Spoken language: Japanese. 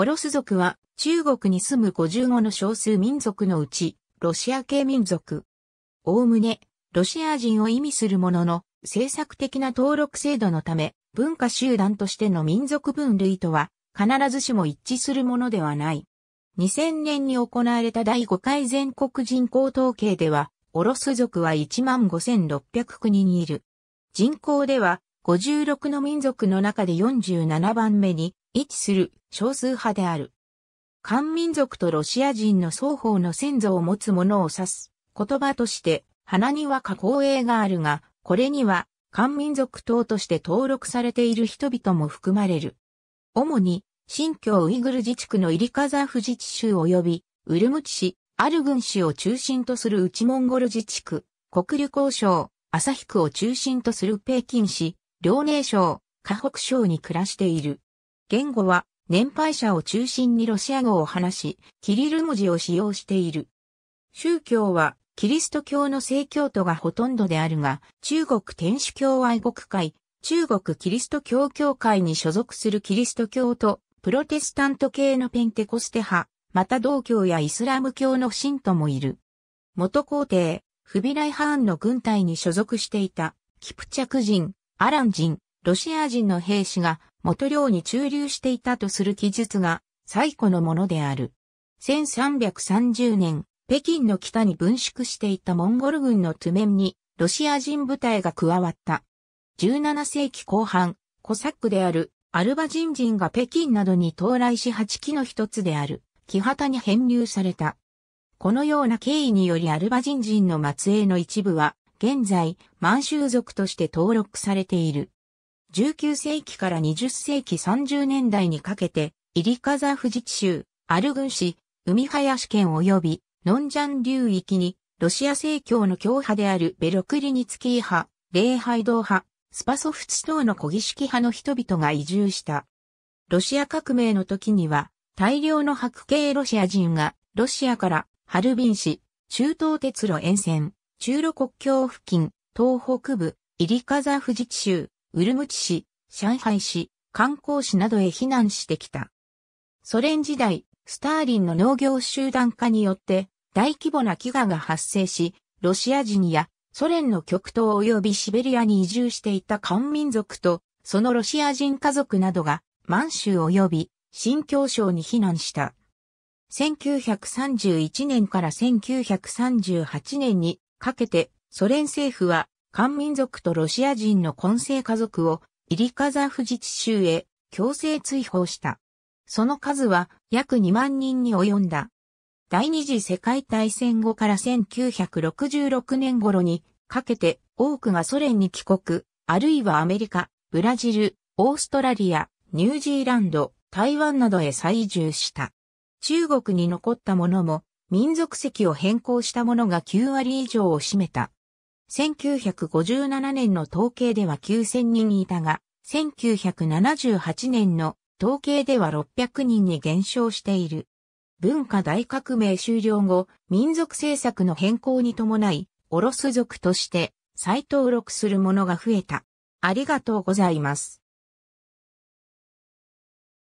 オロス族は中国に住む55の少数民族のうち、ロシア系民族。おおむね、ロシア人を意味するものの、政策的な登録制度のため、文化集団としての民族分類とは、必ずしも一致するものではない。2000年に行われた第5回全国人口統計では、オロス族は15,609人いる。人口では、56の民族の中で47番目に位置する少数派である。漢民族とロシア人の双方の先祖を持つ者を指す言葉として花には加工英があるが、これには漢民族等として登録されている人々も含まれる。主に新疆ウイグル自治区のイリカザフ自治州及びウルムチ市、アルグン市を中心とする内モンゴル自治区、国旅交省、旭区を中心とする北京市、遼寧省、河北省に暮らしている。言語は年配者を中心にロシア語を話し、キリル文字を使用している。宗教はキリスト教の正教徒がほとんどであるが、中国天主教愛国会、中国キリスト教協会に所属するキリスト教と、プロテスタント系のペンテコステ派、また道教やイスラム教の信徒もいる。元皇帝、フビライ・ハーンの軍隊に所属していた、キプチャク人、アラン人、ロシア人の兵士が元領に駐留していたとする記述が最古のものである。1330年、北京の北に分縮していたモンゴル軍のトゥメンにロシア人部隊が加わった。17世紀後半、コサックであるアルバ人人が北京などに到来し8期の一つである、木旗に編入された。このような経緯によりアルバ人人の末裔の一部は、現在、満州族として登録されている。19世紀から20世紀30年代にかけて、イリカザフ士治州、アルグン市、海林県及び、ノンジャン流域に、ロシア正教の教派であるベロクリニツキー派、礼拝堂派、スパソフツ等の古儀式派の人々が移住した。ロシア革命の時には、大量の白系ロシア人が、ロシアから、ハルビン市、中東鉄路沿線、中路国境付近、東北部、イリカザフ士治州、ウルムチ市、上海市、観光市などへ避難してきた。ソ連時代、スターリンの農業集団化によって大規模な飢餓が発生し、ロシア人やソ連の極東及びシベリアに移住していた漢民族と、そのロシア人家族などが満州及び新疆省に避難した。1931年から1938年にかけてソ連政府は漢民族とロシア人の混成家族をイリカザフ自治州へ強制追放した。その数は約2万人に及んだ。第二次世界大戦後から1966年頃にかけて多くがソ連に帰国、あるいはアメリカ、ブラジル、オーストラリア、ニュージーランド、台湾などへ再移住した。中国に残ったもも民族籍を変更した者が9割以上を占めた。1957年の統計では9000人いたが、1978年の統計では600人に減少している。文化大革命終了後、民族政策の変更に伴い、オロス族として再登録するものが増えた。ありがとうございます。